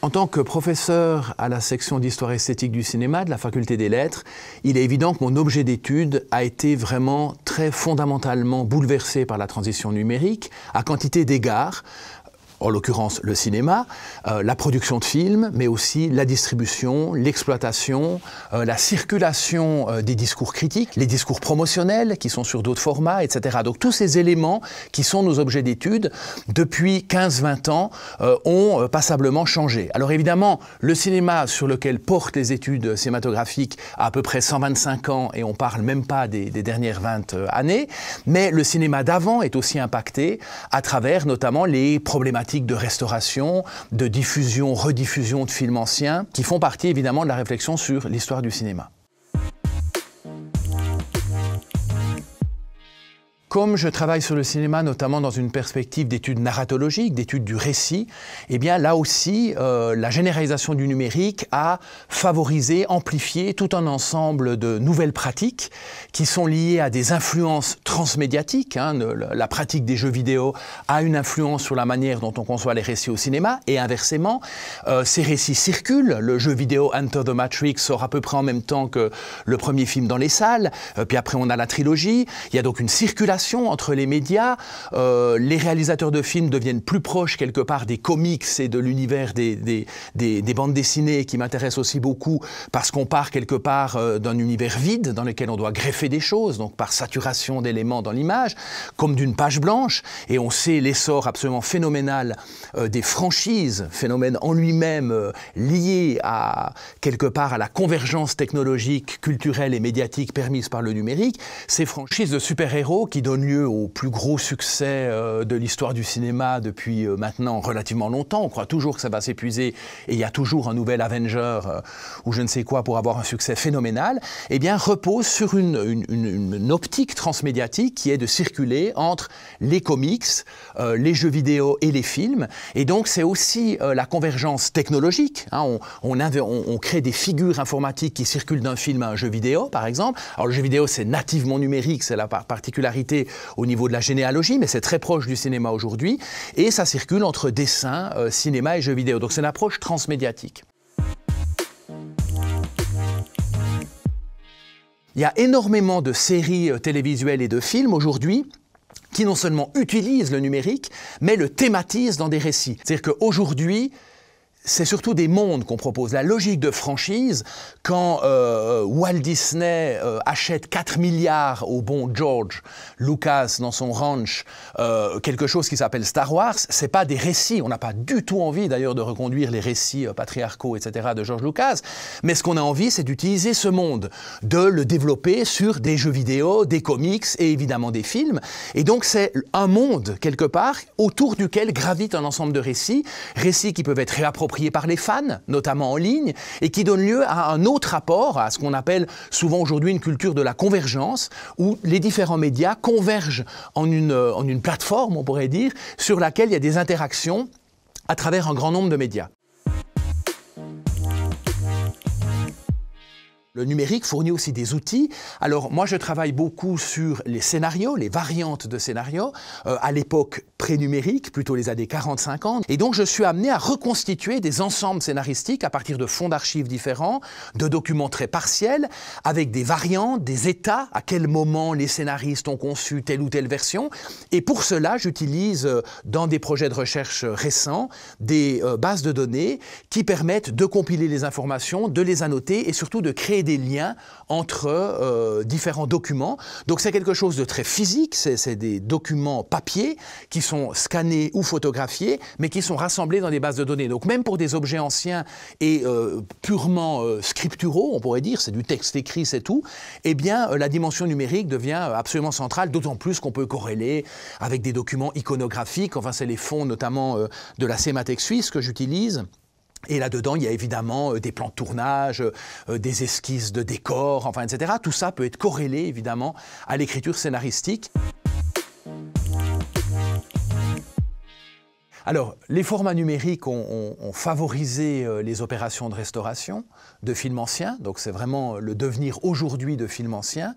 En tant que professeur à la section d'histoire esthétique du cinéma de la faculté des lettres, il est évident que mon objet d'étude a été vraiment très fondamentalement bouleversé par la transition numérique à quantité d'égards, en l'occurrence le cinéma, euh, la production de films, mais aussi la distribution, l'exploitation, euh, la circulation euh, des discours critiques, les discours promotionnels qui sont sur d'autres formats, etc. Donc tous ces éléments qui sont nos objets d'étude, depuis 15-20 ans, ont passablement changé. Alors évidemment, le cinéma sur lequel portent les études cinématographiques a à peu près 125 ans, et on parle même pas des dernières 20 années, mais le cinéma d'avant est aussi impacté à travers notamment les problématiques de restauration, de diffusion, rediffusion de films anciens, qui font partie évidemment de la réflexion sur l'histoire du cinéma. Comme je travaille sur le cinéma, notamment dans une perspective d'études narratologiques, d'études du récit, eh bien là aussi, euh, la généralisation du numérique a favorisé, amplifié tout un ensemble de nouvelles pratiques qui sont liées à des influences transmédiatiques. Hein, la pratique des jeux vidéo a une influence sur la manière dont on conçoit les récits au cinéma, et inversement, euh, ces récits circulent. Le jeu vidéo Enter the Matrix sort à peu près en même temps que le premier film dans les salles, euh, puis après on a la trilogie. Il y a donc une circulation entre les médias. Euh, les réalisateurs de films deviennent plus proches quelque part des comics et de l'univers des, des, bandes dessinées qui m'intéressent aussi beaucoup parce qu'on part quelque part euh, d'un univers vide dans lequel on doit greffer des choses, donc par saturation d'éléments dans l'image, comme d'une page blanche. Et on sait l'essor absolument phénoménal euh, des franchises, phénomène en lui-même lié à quelque part à la convergence technologique, culturelle et médiatique permise par le numérique. Ces franchises de super-héros qui donne lieu au plus gros succès euh, de l'histoire du cinéma depuis euh, maintenant relativement longtemps. On croit toujours que ça va s'épuiser et il y a toujours un nouvel Avenger euh, ou je ne sais quoi pour avoir un succès phénoménal, eh bien repose sur une, une, une, optique transmédiatique qui est de circuler entre les comics, les jeux vidéo et les films. Et donc c'est aussi la convergence technologique. Hein. On, on, on, crée des figures informatiques qui circulent d'un film à un jeu vidéo, par exemple. Alors le jeu vidéo, c'est nativement numérique, c'est la particularité au niveau de la généalogie, mais c'est très proche du cinéma aujourd'hui, et ça circule entre dessin, euh, cinéma et jeux vidéo. Donc c'est une approche transmédiatique. Il y a énormément de séries euh, télévisuelles et de films aujourd'hui qui non seulement utilisent le numérique, mais le thématisent dans des récits. C'est-à-dire qu'aujourd'hui, c'est surtout des mondes qu'on propose. La logique de franchise, quand euh, Walt Disney euh, achète 4 milliards au bon George Lucas dans son ranch, euh, quelque chose qui s'appelle Star Wars, c'est pas des récits. On n'a pas du tout envie d'ailleurs de reconduire les récits patriarcaux, etc. de George Lucas. Mais ce qu'on a envie, c'est d'utiliser ce monde, de le développer sur des jeux vidéo, des comics et évidemment des films. Et donc c'est un monde, quelque part, autour duquel gravite un ensemble de récits, récits qui peuvent être réappropriés par les fans, notamment en ligne, et qui donne lieu à un autre rapport, à ce qu'on appelle souvent aujourd'hui une culture de la convergence, où les différents médias convergent en une euh, plateforme, on pourrait dire, sur laquelle il y a des interactions à travers un grand nombre de médias. Le numérique fournit aussi des outils. Alors moi, je travaille beaucoup sur les scénarios, les variantes de scénarios, euh, à l'époque pré-numérique, plutôt les années 40-50. Et donc, je suis amené à reconstituer des ensembles scénaristiques à partir de fonds d'archives différents, de documents très partiels, avec des variantes, des états, à quel moment les scénaristes ont conçu telle ou telle version. Et pour cela, j'utilise euh, dans des projets de recherche récents des euh, bases de données qui permettent de compiler les informations, de les annoter et surtout de créer des des liens entre euh, différents documents. Donc c'est quelque chose de très physique, c'est des documents papier qui sont scannés ou photographiés, mais qui sont rassemblés dans des bases de données. Donc même pour des objets anciens et euh, purement euh, scripturaux, on pourrait dire, c'est du texte écrit, c'est tout, eh bien la dimension numérique devient absolument centrale, d'autant plus qu'on peut corréler avec des documents iconographiques, enfin c'est les fonds notamment de la Sémathèque suisse que j'utilise. Et là-dedans, il y a évidemment euh, des plans de tournage, euh, des esquisses de décors, enfin, etc. Tout ça peut être corrélé, évidemment, à l'écriture scénaristique. Alors, les formats numériques ont, favorisé euh, les opérations de restauration de films anciens, donc c'est vraiment le devenir aujourd'hui de films anciens,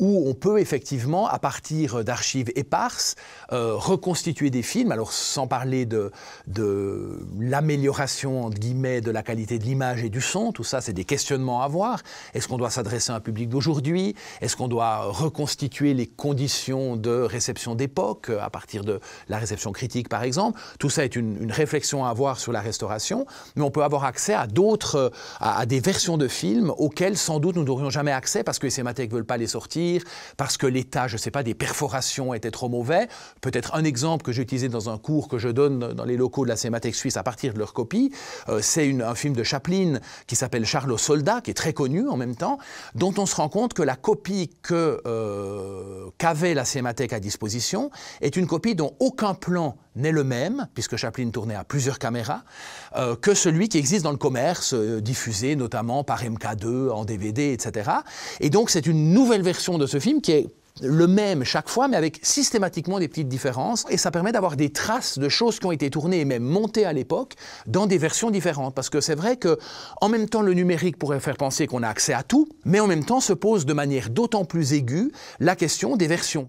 où on peut effectivement, à partir d'archives éparses, euh, reconstituer des films, alors sans parler de, de l'amélioration, entre guillemets, de la qualité de l'image et du son, tout ça, c'est des questionnements à avoir. Est-ce qu'on doit s'adresser à un public d'aujourd'hui Est-ce qu'on doit reconstituer les conditions de réception d'époque, euh, à partir de la réception critique, par exemple tout ça est une, réflexion à avoir sur la restauration, mais on peut avoir accès à d'autres, euh, à, des versions de films auxquelles sans doute nous n'aurions jamais accès parce que les cinémathèques ne veulent pas les sortir, parce que l'état, je ne sais pas, des perforations était trop mauvais. Peut-être un exemple que j'ai utilisé dans un cours que je donne dans les locaux de la cinémathèque suisse à partir de leur copie, euh, c'est un film de Chaplin qui s'appelle Charles Soldat, qui est très connu en même temps, dont on se rend compte que la copie que euh, qu'avait la cinémathèque à disposition est une copie dont aucun plan n'est le même, puisque que Chaplin tournait à plusieurs caméras, euh, que celui qui existe dans le commerce, euh, diffusé notamment par MK2 en DVD, etc. Et donc c'est une nouvelle version de ce film qui est le même chaque fois, mais avec systématiquement des petites différences. Et ça permet d'avoir des traces de choses qui ont été tournées et même montées à l'époque dans des versions différentes. Parce que c'est vrai que, en même temps, le numérique pourrait faire penser qu'on a accès à tout, mais en même temps se pose de manière d'autant plus aiguë la question des versions.